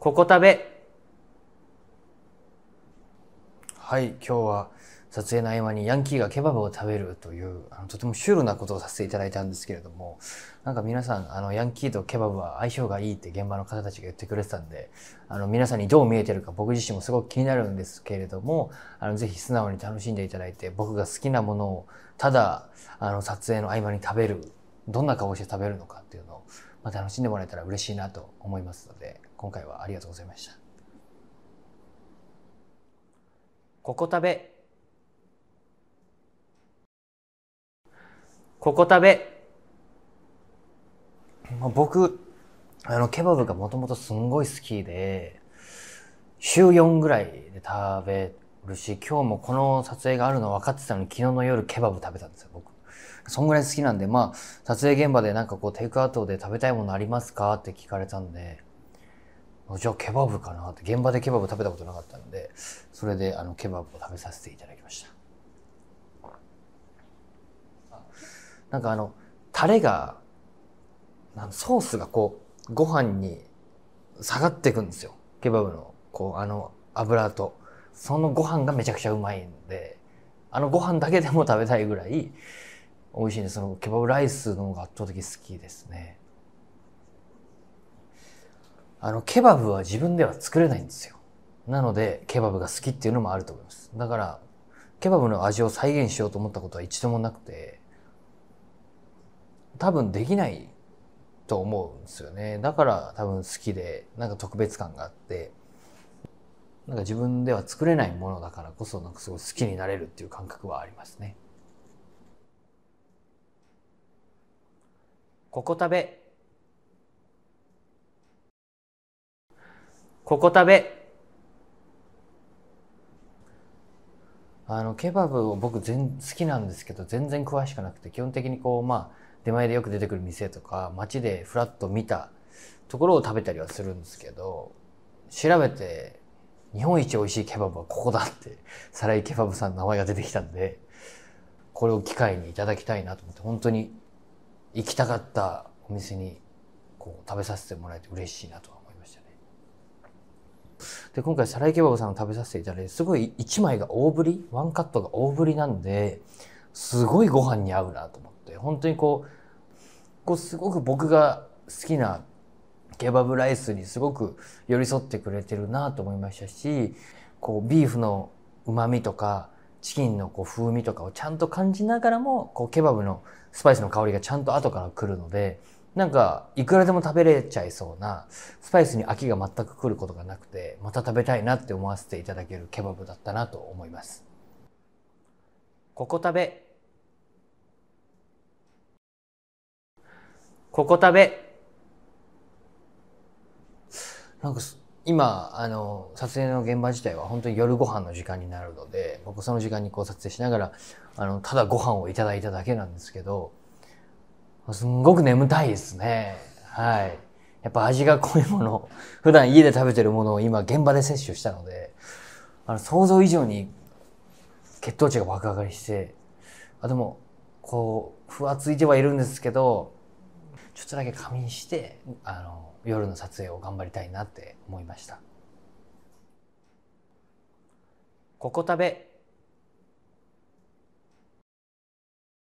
ここ食べ。はい、今日は撮影の合間にヤンキーがケバブを食べるというあのとてもシュールなことをさせていただいたんですけれどもなんか皆さんあのヤンキーとケバブは相性がいいって現場の方たちが言ってくれてたんであの皆さんにどう見えてるか僕自身もすごく気になるんですけれどもあのぜひ素直に楽しんでいただいて僕が好きなものをただあの撮影の合間に食べるどんな顔して食べるのかっていうのを、まあ、楽しんでもらえたら嬉しいなと思いますので今回はありがとうございましたここ食べここ食べ僕あのケバブがもともとすんごい好きで週4ぐらいで食べるし今日もこの撮影があるの分かってたのに昨日の夜ケバブ食べたんですよ僕そんぐらい好きなんでまあ撮影現場でなんかこうテイクアウトで食べたいものありますかって聞かれたんでじゃあケバブかなって現場でケバブ食べたことなかったのでそれであのケバブを食べさせていただきましたなんかあのタレがソースがこうご飯に下がっていくんですよケバブのこうあの油とそのご飯がめちゃくちゃうまいんであのご飯だけでも食べたいぐらい美味しいんでそのケバブライスの方が圧倒的好きですねあの、ケバブは自分では作れないんですよ。なので、ケバブが好きっていうのもあると思います。だから、ケバブの味を再現しようと思ったことは一度もなくて、多分できないと思うんですよね。だから多分好きで、なんか特別感があって、なんか自分では作れないものだからこそ、なんかすごい好きになれるっていう感覚はありますね。ここ食べここ食べあのケバブを僕全好きなんですけど全然詳しくなくて基本的にこうまあ出前でよく出てくる店とか街でふらっと見たところを食べたりはするんですけど調べて日本一美味しいケバブはここだって サライケバブさんの名前が出てきたんでこれを機会にいただきたいなと思って本当に行きたかったお店にこう食べさせてもらえて嬉しいなとで今回サライケバブさんを食べさせていただいてすごい1枚が大ぶりワンカットが大ぶりなんですごいご飯に合うなと思って本当にこうこうすごく僕が好きなケバブライスにすごく寄り添ってくれてるなと思いましたしこうビーフのうまみとかチキンのこう風味とかをちゃんと感じながらもこうケバブのスパイスの香りがちゃんと後から来るのでなんかいくらでも食べれちゃいそうなスパイスに飽きが全く来ることがなくてまた食べたいなって思わせていただけるケバブだったなと思いますここ食べここ食べなんか今あの撮影の現場自体は本当に夜ご飯の時間になるので僕その時間にこう撮影しながらあのただご飯をいただいただけなんですけどすんごく眠たいですね。はい。やっぱ味が濃いもの、普段家で食べてるものを今現場で摂取したので、あの想像以上に血糖値が爆上がりして、あでも、こう、ふわついてはいるんですけど、ちょっとだけ仮眠して、あの、夜の撮影を頑張りたいなって思いました。ここ食べ